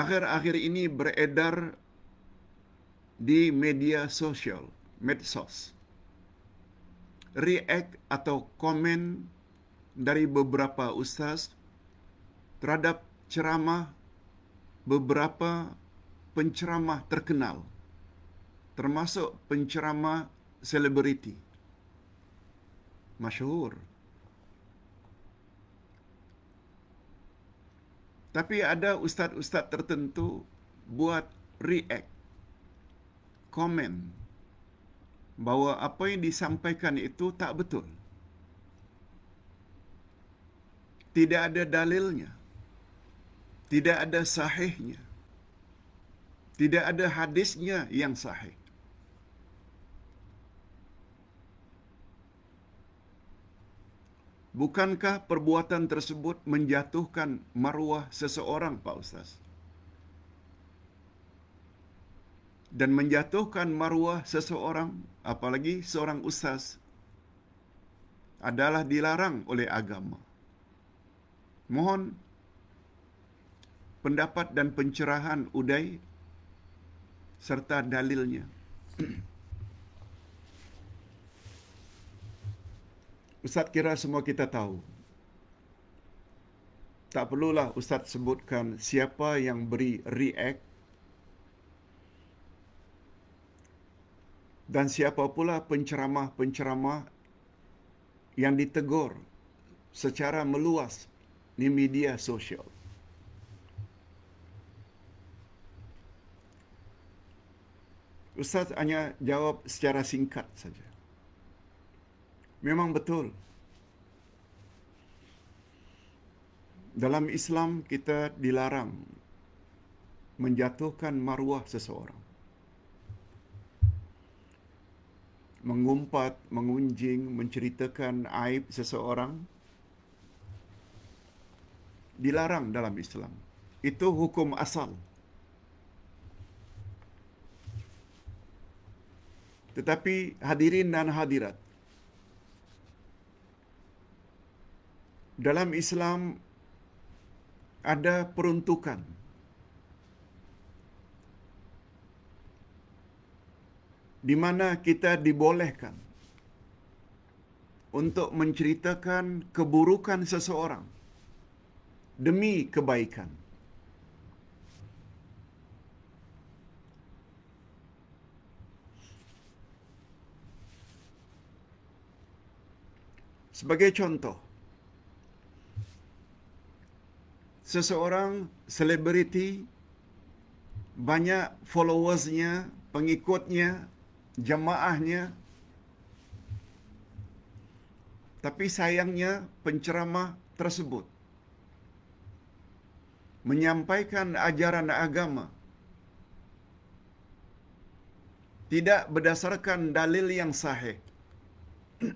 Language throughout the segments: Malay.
akhir-akhir ini beredar di media sosial, medsos. React atau komen dari beberapa ustaz terhadap ceramah beberapa penceramah terkenal termasuk penceramah selebriti masyhur Tapi ada ustaz-ustaz tertentu buat react, komen bahawa apa yang disampaikan itu tak betul. Tidak ada dalilnya. Tidak ada sahihnya. Tidak ada hadisnya yang sahih. Bukankah perbuatan tersebut menjatuhkan maruah seseorang, Pak Ustaz? Dan menjatuhkan maruah seseorang, apalagi seorang Ustaz, adalah dilarang oleh agama. Mohon pendapat dan pencerahan Uday serta dalilnya. Ustaz kira semua kita tahu. Tak perlulah Ustaz sebutkan siapa yang beri react dan siapa pula penceramah-penceramah yang ditegur secara meluas di media sosial. Ustaz hanya jawab secara singkat saja. Memang betul. Dalam Islam kita dilarang menjatuhkan maruah seseorang. Mengumpat, mengunjing, menceritakan aib seseorang dilarang dalam Islam. Itu hukum asal. Tetapi hadirin dan hadirat dalam Islam ada peruntukan. Di mana kita dibolehkan untuk menceritakan keburukan seseorang demi kebaikan. Sebagai contoh, seseorang selebriti banyak followersnya, pengikutnya, jemaahnya. Tapi sayangnya penceramah tersebut menyampaikan ajaran agama tidak berdasarkan dalil yang sahih.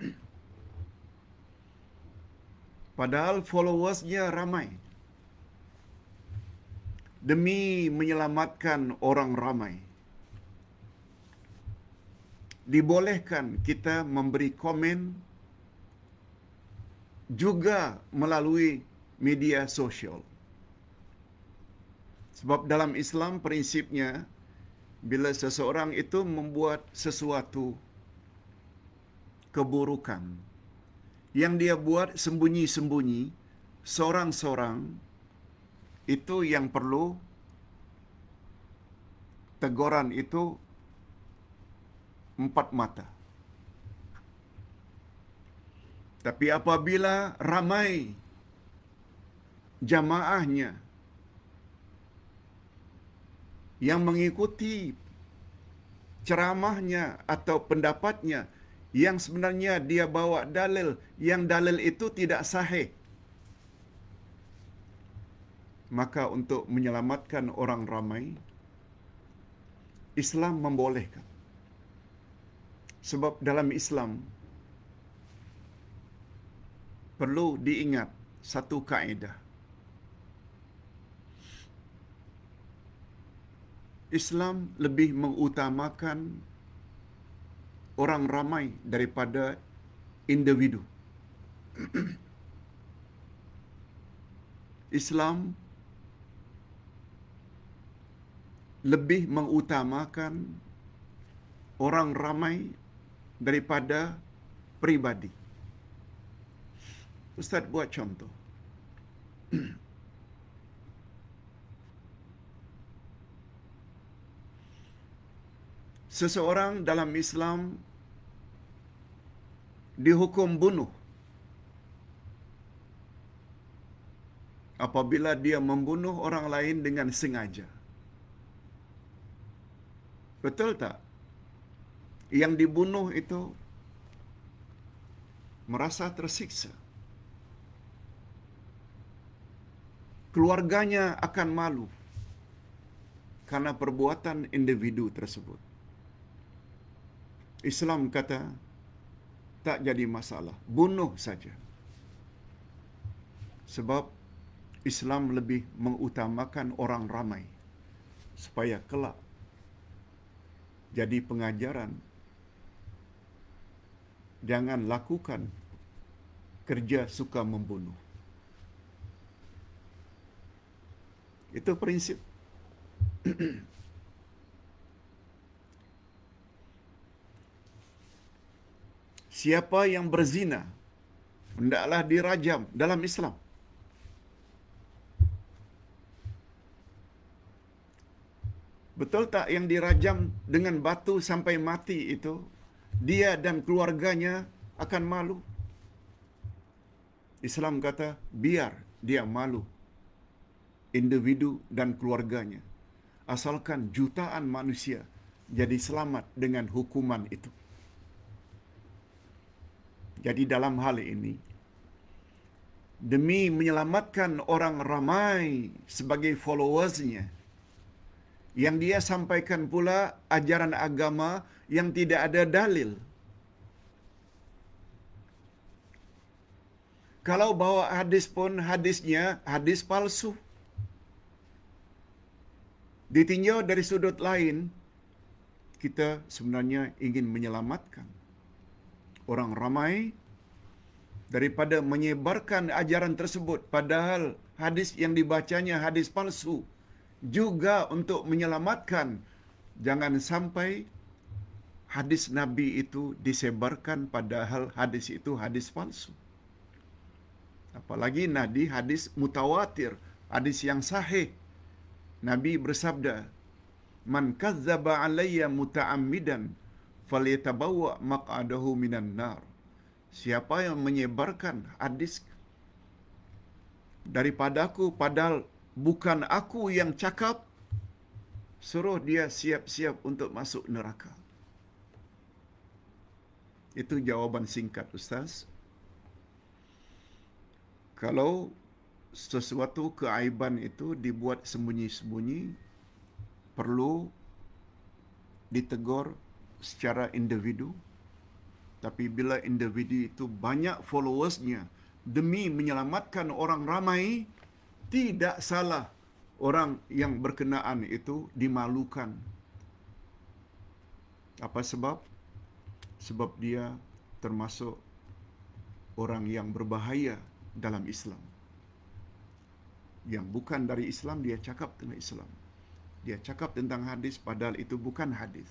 Padahal followersnya ramai demi menyelamatkan orang ramai. Dibolehkan kita memberi komen juga melalui media sosial. Sebab dalam Islam prinsipnya bila seseorang itu membuat sesuatu keburukan yang dia buat sembunyi-sembunyi seorang-seorang -sembunyi, itu yang perlu teguran itu empat mata. Tapi apabila ramai jamaahnya yang mengikuti ceramahnya atau pendapatnya yang sebenarnya dia bawa dalil yang dalil itu tidak sahih maka untuk menyelamatkan orang ramai Islam membolehkan sebab dalam Islam perlu diingat satu kaedah Islam lebih mengutamakan orang ramai daripada individu Islam lebih mengutamakan orang ramai daripada pribadi. Ustaz buat contoh. Seseorang dalam Islam dihukum bunuh apabila dia membunuh orang lain dengan sengaja. Betul tak? Yang dibunuh itu merasa tersiksa. Keluarganya akan malu karena perbuatan individu tersebut. Islam kata tak jadi masalah, bunuh saja. Sebab Islam lebih mengutamakan orang ramai supaya kelak jadi pengajaran. Jangan lakukan kerja suka membunuh. Itu prinsip. Siapa yang berzina, hendaklah dirajam dalam Islam. Betul tak yang dirajam dengan batu sampai mati itu dia dan keluarganya akan malu? Islam kata biar dia malu individu dan keluarganya asalkan jutaan manusia jadi selamat dengan hukuman itu. Jadi dalam hal ini demi menyelamatkan orang ramai sebagai followersnya yang dia sampaikan pula ajaran agama yang tidak ada dalil. Kalau bawa hadis pun hadisnya hadis palsu. Ditinjau dari sudut lain, kita sebenarnya ingin menyelamatkan orang ramai daripada menyebarkan ajaran tersebut padahal hadis yang dibacanya hadis palsu juga untuk menyelamatkan jangan sampai hadis nabi itu disebarkan padahal hadis itu hadis palsu apalagi nadi hadis mutawatir hadis yang sahih nabi bersabda man kadzdzaba alayya muta'ammidan falyatabawwa maq'adahu minan nar siapa yang menyebarkan hadis daripadaku padahal bukan aku yang cakap suruh dia siap-siap untuk masuk neraka. Itu jawaban singkat ustaz. Kalau sesuatu keaiban itu dibuat sembunyi-sembunyi perlu ditegur secara individu. Tapi bila individu itu banyak followersnya demi menyelamatkan orang ramai, tidak salah orang yang berkenaan itu dimalukan. Apa sebab? Sebab dia termasuk orang yang berbahaya dalam Islam. Yang bukan dari Islam dia cakap tentang Islam. Dia cakap tentang hadis padahal itu bukan hadis.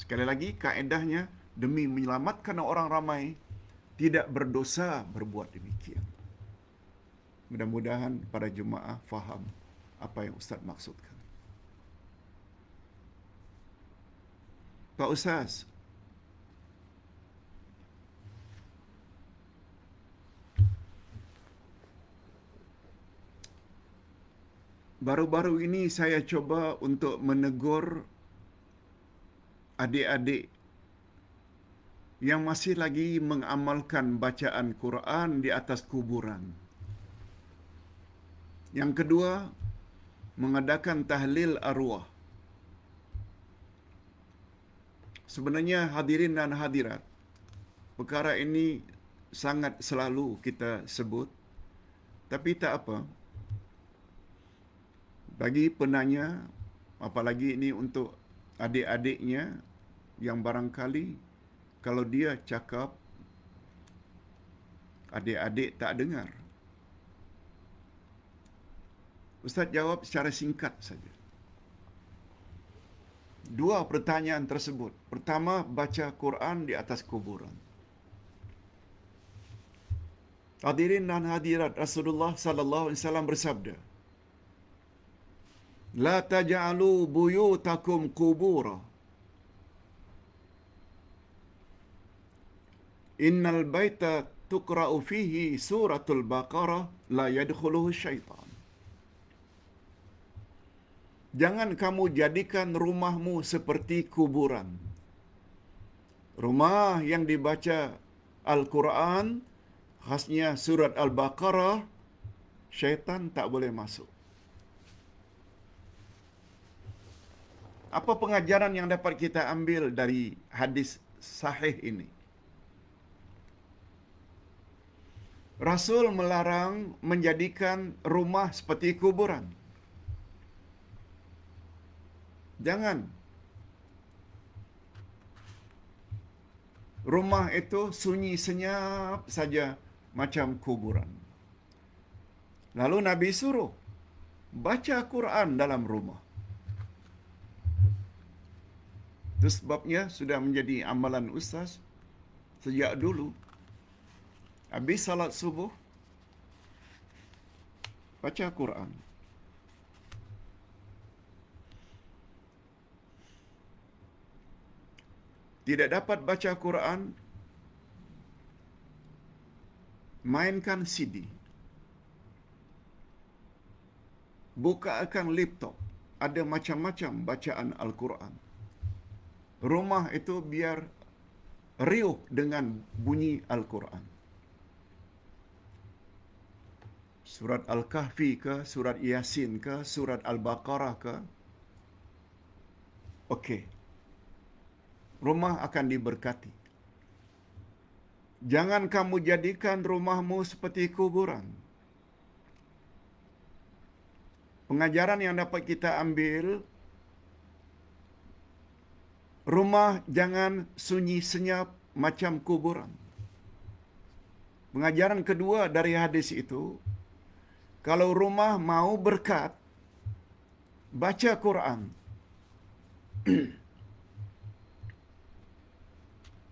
Sekali lagi kaedahnya demi menyelamatkan orang ramai tidak berdosa berbuat demikian. Mudah-mudahan para jemaah faham apa yang Ustaz maksudkan. Pak Ustaz, Baru-baru ini saya coba untuk menegur adik-adik yang masih lagi mengamalkan bacaan Quran di atas kuburan. Yang kedua, mengadakan tahlil arwah. Sebenarnya hadirin dan hadirat, perkara ini sangat selalu kita sebut. Tapi tak apa. Bagi penanya, apalagi ini untuk adik-adiknya yang barangkali kalau dia cakap, adik-adik tak dengar. Ustaz jawab secara singkat saja. Dua pertanyaan tersebut. Pertama, baca Quran di atas kuburan. Hadirin dan hadirat Rasulullah sallallahu alaihi wasallam bersabda, "La taj'alu buyutakum qubura." Innal baita tukra'u fihi suratul baqarah la yadkhuluhu syaitan jangan kamu jadikan rumahmu seperti kuburan. Rumah yang dibaca Al-Quran, khasnya surat Al-Baqarah, syaitan tak boleh masuk. Apa pengajaran yang dapat kita ambil dari hadis sahih ini? Rasul melarang menjadikan rumah seperti kuburan. Jangan. Rumah itu sunyi senyap saja macam kuburan. Lalu Nabi suruh baca Quran dalam rumah. Itu sebabnya sudah menjadi amalan ustaz sejak dulu. Habis salat subuh, baca Quran. tidak dapat baca Quran mainkan CD bukakan laptop ada macam-macam bacaan Al-Quran rumah itu biar riuh dengan bunyi Al-Quran surat Al-Kahfi ke surat Yasin ke surat Al-Baqarah ke okey rumah akan diberkati. Jangan kamu jadikan rumahmu seperti kuburan. Pengajaran yang dapat kita ambil, rumah jangan sunyi senyap macam kuburan. Pengajaran kedua dari hadis itu, kalau rumah mau berkat, baca Quran.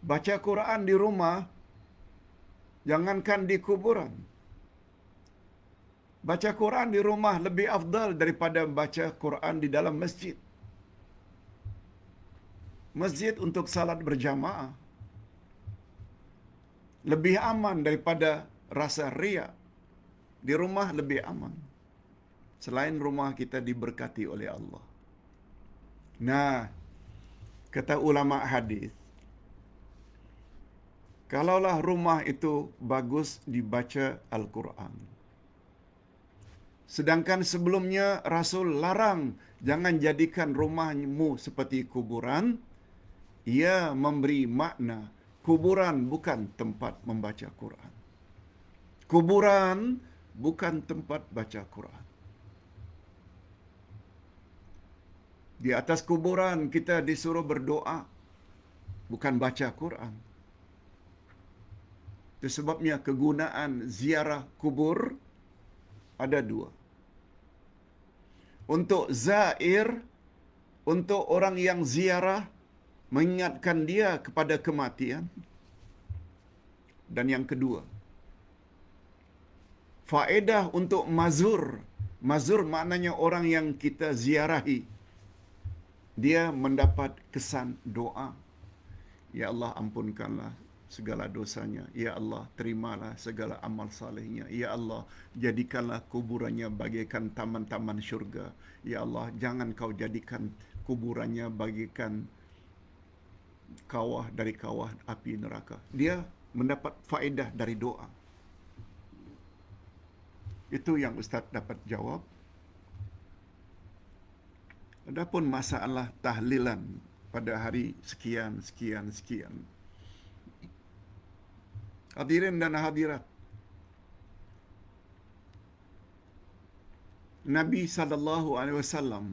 baca Quran di rumah, jangankan di kuburan. Baca Quran di rumah lebih afdal daripada baca Quran di dalam masjid. Masjid untuk salat berjamaah lebih aman daripada rasa ria. Di rumah lebih aman. Selain rumah kita diberkati oleh Allah. Nah, kata ulama hadis, Kalaulah rumah itu bagus dibaca Al-Quran. Sedangkan sebelumnya Rasul larang jangan jadikan rumahmu seperti kuburan. Ia memberi makna kuburan bukan tempat membaca Quran. Kuburan bukan tempat baca Quran. Di atas kuburan kita disuruh berdoa bukan baca Quran sebabnya kegunaan ziarah kubur ada dua. Untuk zair, untuk orang yang ziarah, mengingatkan dia kepada kematian. Dan yang kedua, faedah untuk mazur. Mazur maknanya orang yang kita ziarahi. Dia mendapat kesan doa. Ya Allah ampunkanlah segala dosanya. Ya Allah, terimalah segala amal salehnya. Ya Allah, jadikanlah kuburannya bagaikan taman-taman syurga. Ya Allah, jangan kau jadikan kuburannya bagaikan kawah dari kawah api neraka. Dia mendapat faedah dari doa. Itu yang Ustaz dapat jawab. Adapun masalah tahlilan pada hari sekian, sekian, sekian hadirin dan hadirat. Nabi sallallahu alaihi wasallam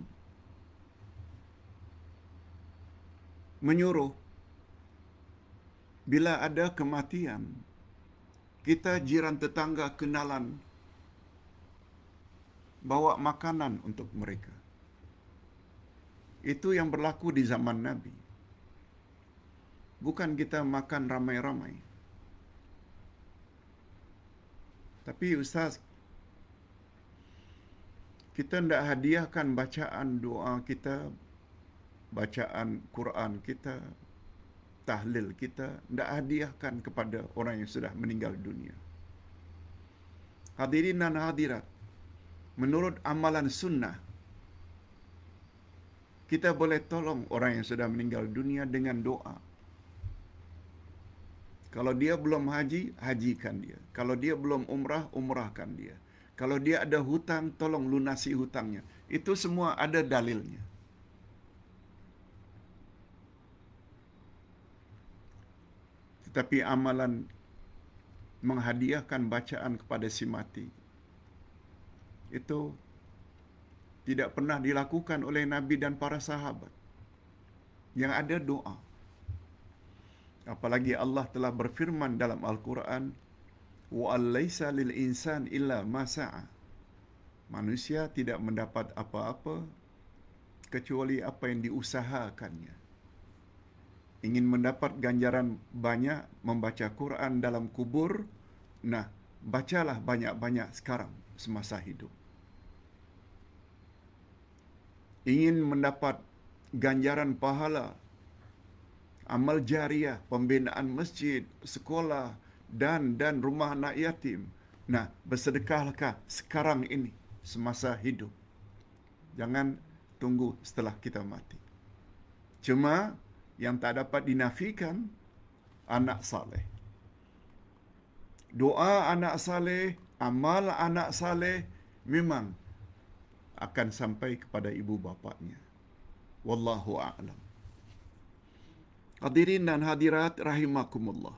menyuruh bila ada kematian kita jiran tetangga kenalan bawa makanan untuk mereka. Itu yang berlaku di zaman Nabi. Bukan kita makan ramai-ramai. Tapi Ustaz, kita tidak hadiahkan bacaan doa kita, bacaan Quran kita, tahlil kita, tidak hadiahkan kepada orang yang sudah meninggal dunia. Hadirin dan hadirat, menurut amalan sunnah, kita boleh tolong orang yang sudah meninggal dunia dengan doa. Kalau dia belum haji, hajikan dia. Kalau dia belum umrah, umrahkan dia. Kalau dia ada hutang, tolong lunasi hutangnya. Itu semua ada dalilnya. Tetapi amalan menghadiahkan bacaan kepada si mati itu tidak pernah dilakukan oleh Nabi dan para sahabat. Yang ada doa apalagi Allah telah berfirman dalam Al-Quran wa alaysa lil insan illa masa'a manusia tidak mendapat apa-apa kecuali apa yang diusahakannya ingin mendapat ganjaran banyak membaca Quran dalam kubur nah bacalah banyak-banyak sekarang semasa hidup ingin mendapat ganjaran pahala amal jariah, pembinaan masjid, sekolah dan dan rumah anak yatim. Nah, bersedekahlah sekarang ini semasa hidup. Jangan tunggu setelah kita mati. Cuma yang tak dapat dinafikan anak saleh. Doa anak saleh, amal anak saleh memang akan sampai kepada ibu bapaknya. Wallahu a'lam. Hadirin dan hadirat rahimakumullah.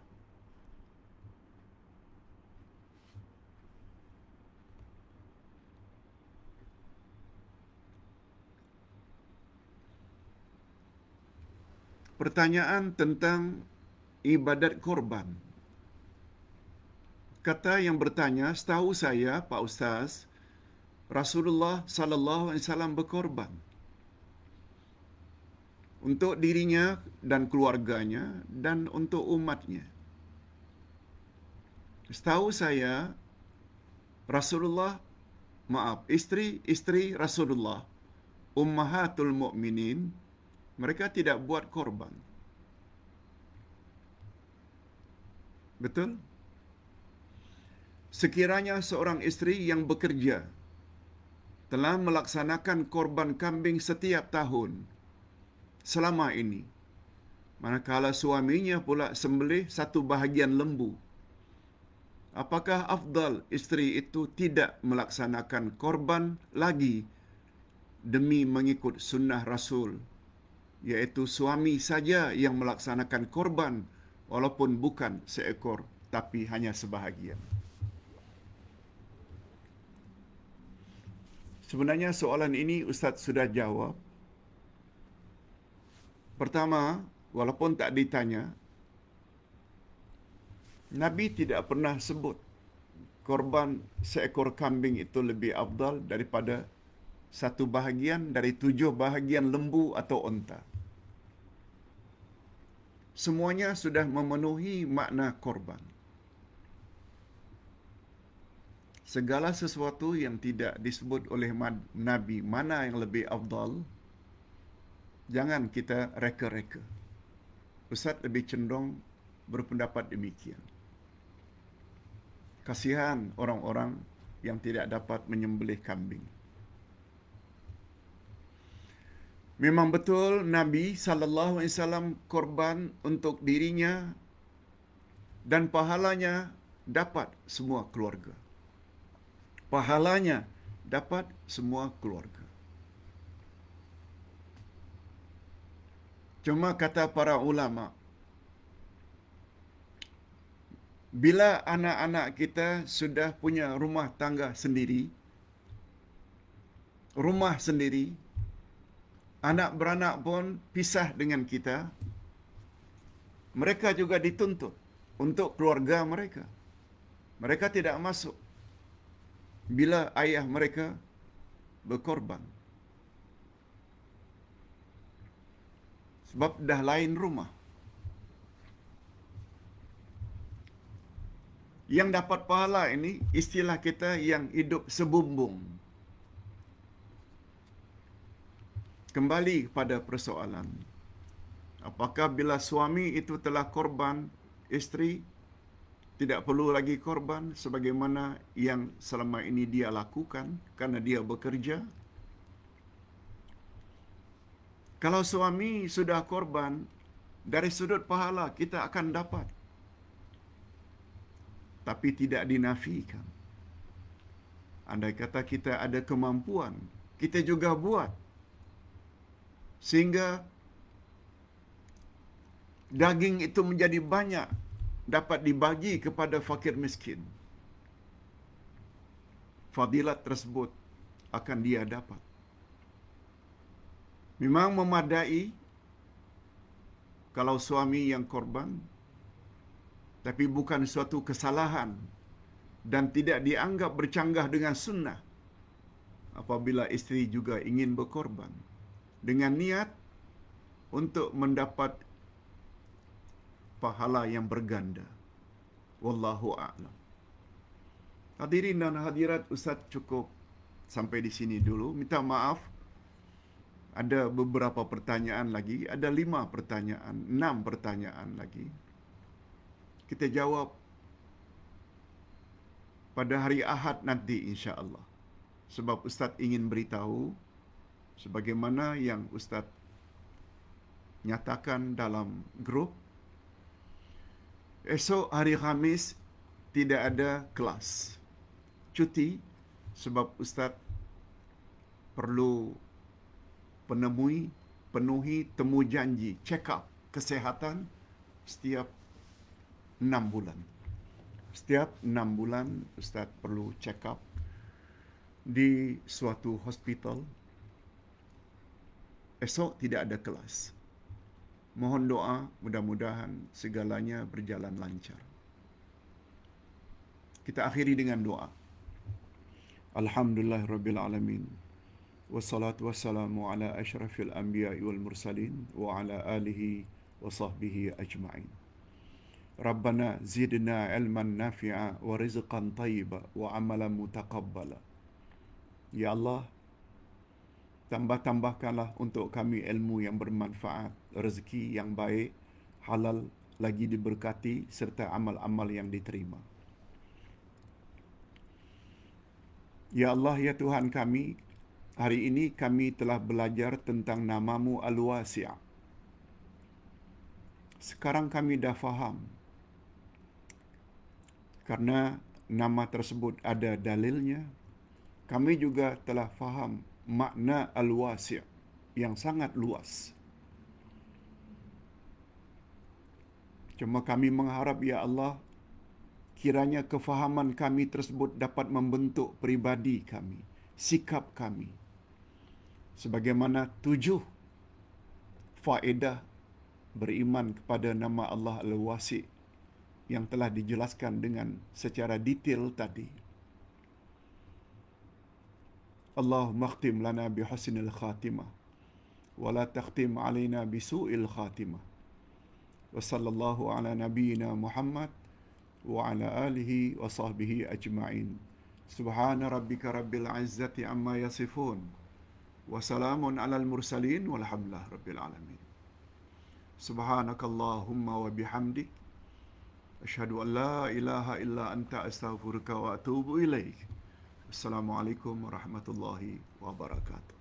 Pertanyaan tentang ibadat korban. Kata yang bertanya, setahu saya Pak Ustaz, Rasulullah sallallahu alaihi wasallam berkorban untuk dirinya dan keluarganya dan untuk umatnya. Setahu saya, Rasulullah, maaf, istri-istri Rasulullah, Ummahatul Mu'minin, mereka tidak buat korban. Betul? Sekiranya seorang istri yang bekerja telah melaksanakan korban kambing setiap tahun selama ini. Manakala suaminya pula sembelih satu bahagian lembu. Apakah afdal isteri itu tidak melaksanakan korban lagi demi mengikut sunnah Rasul? Iaitu suami saja yang melaksanakan korban walaupun bukan seekor tapi hanya sebahagian. Sebenarnya soalan ini Ustaz sudah jawab Pertama, walaupun tak ditanya, Nabi tidak pernah sebut korban seekor kambing itu lebih abdal daripada satu bahagian dari tujuh bahagian lembu atau onta. Semuanya sudah memenuhi makna korban. Segala sesuatu yang tidak disebut oleh Nabi mana yang lebih abdal? jangan kita reka-reka. Ustaz lebih cenderung berpendapat demikian. Kasihan orang-orang yang tidak dapat menyembelih kambing. Memang betul Nabi saw korban untuk dirinya dan pahalanya dapat semua keluarga. Pahalanya dapat semua keluarga. Cuma kata para ulama bila anak-anak kita sudah punya rumah tangga sendiri rumah sendiri anak beranak pun pisah dengan kita mereka juga dituntut untuk keluarga mereka mereka tidak masuk bila ayah mereka berkorban Sebab dah lain rumah. Yang dapat pahala ini istilah kita yang hidup sebumbung. Kembali kepada persoalan. Apakah bila suami itu telah korban, isteri tidak perlu lagi korban sebagaimana yang selama ini dia lakukan karena dia bekerja kalau suami sudah korban, dari sudut pahala kita akan dapat. Tapi tidak dinafikan. Andai kata kita ada kemampuan, kita juga buat. Sehingga daging itu menjadi banyak dapat dibagi kepada fakir miskin. Fadilat tersebut akan dia dapat. Memang memadai kalau suami yang korban tapi bukan suatu kesalahan dan tidak dianggap bercanggah dengan sunnah apabila isteri juga ingin berkorban dengan niat untuk mendapat pahala yang berganda. Wallahu a'lam. Hadirin dan hadirat Ustaz cukup sampai di sini dulu. Minta maaf ada beberapa pertanyaan lagi, ada lima pertanyaan, enam pertanyaan lagi. Kita jawab pada hari Ahad nanti insya Allah. Sebab Ustaz ingin beritahu sebagaimana yang Ustaz nyatakan dalam grup. Esok hari Khamis tidak ada kelas. Cuti sebab Ustaz perlu penemui, penuhi temu janji, check up kesehatan setiap enam bulan. Setiap enam bulan ustaz perlu check up di suatu hospital. Esok tidak ada kelas. Mohon doa mudah-mudahan segalanya berjalan lancar. Kita akhiri dengan doa. Alhamdulillah Rabbil Alamin. والصلاة والسلام على أشرف الأنبياء والمرسلين وعلى آله وصحبه أجمعين ربنا زدنا علما نافعا ورزقا طيبا وعملا متقبلا يا الله tambah-tambahkanlah untuk kami ilmu yang bermanfaat, rezeki yang baik, halal, lagi diberkati serta amal-amal yang diterima. Ya Allah, Ya Tuhan kami, Hari ini kami telah belajar tentang namamu Al-Wasi'ah. Sekarang kami dah faham. Karena nama tersebut ada dalilnya, kami juga telah faham makna Al-Wasi'ah yang sangat luas. Cuma kami mengharap ya Allah kiranya kefahaman kami tersebut dapat membentuk pribadi kami, sikap kami sebagaimana tujuh faedah beriman kepada nama Allah Al-Wasi yang telah dijelaskan dengan secara detail tadi. Allah khtim lana bi khatima, khatimah wa la takhtim alaina bi su'il Wa sallallahu ala nabiyyina Muhammad wa ala alihi wa sahbihi ajma'in. Subhana rabbika rabbil izzati amma yasifun. Wassalamun ala al-mursalin walhamdulillah rabbil alamin. Subhanakallahumma wa bihamdik ashhadu an la ilaha illa anta astaghfiruka wa atubu ilaik. Assalamualaikum warahmatullahi wabarakatuh.